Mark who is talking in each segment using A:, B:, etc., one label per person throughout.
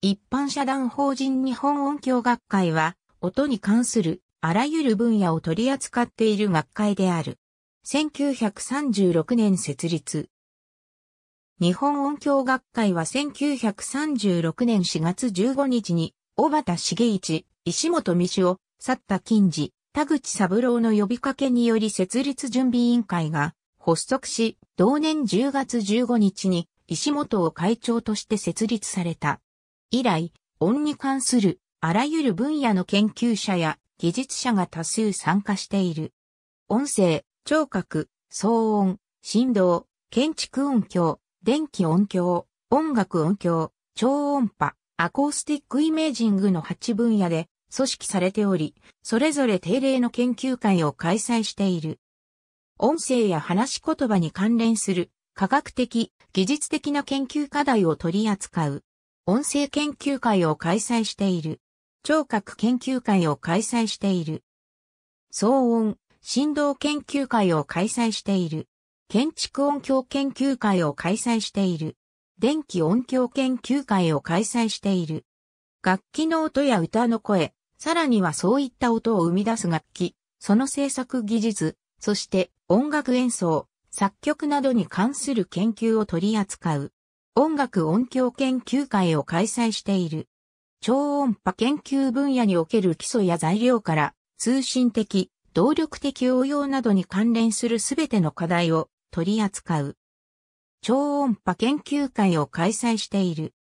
A: 一般社団法人日本音響学会は、音に関するあらゆる分野を取り扱っている学会である。1936年設立。日本音響学会は1936年4月15日に、小畑茂一、石本美夫、った金次、田口三郎の呼びかけにより設立準備委員会が発足し、同年10月15日に石本を会長として設立された。以来、音に関するあらゆる分野の研究者や技術者が多数参加している。音声、聴覚、騒音、振動、建築音響、電気音響、音楽音響、超音波、アコースティックイメージングの8分野で組織されており、それぞれ定例の研究会を開催している。音声や話し言葉に関連する科学的、技術的な研究課題を取り扱う音声研究会を開催している。聴覚研究会を開催している。騒音、振動研究会を開催している。建築音響研究会を開催している。電気音響研究会を開催している。楽器の音や歌の声、さらにはそういった音を生み出す楽器、その制作技術、そして音楽演奏、作曲などに関する研究を取り扱う。音楽音響研究会を開催している。超音波研究分野における基礎や材料から通信的、動力的応用などに関連するすべての課題を取り扱う。超音波研究会を開催している。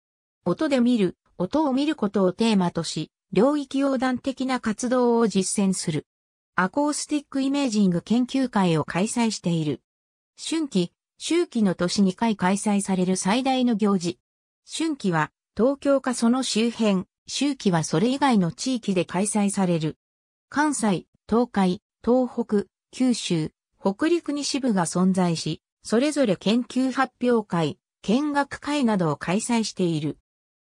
A: 音で見る、音を見ることをテーマとし、領域横断的な活動を実践する。アコースティックイメージング研究会を開催している。春季周季の年2回開催される最大の行事。春季は東京かその周辺、秋季はそれ以外の地域で開催される。関西、東海、東北、九州、北陸に支部が存在し、それぞれ研究発表会、見学会などを開催している。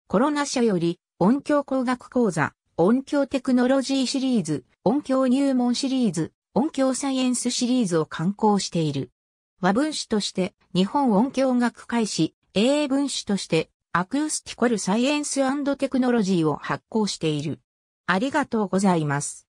A: コロナ社より音響工学講座、音響テクノロジーシリーズ、音響入門シリーズ、音響サイエンスシリーズを刊行している。和分子として日本音響学会誌、英文子としてアクースティコルサイエンステクノロジーを発行している。ありがとうございます。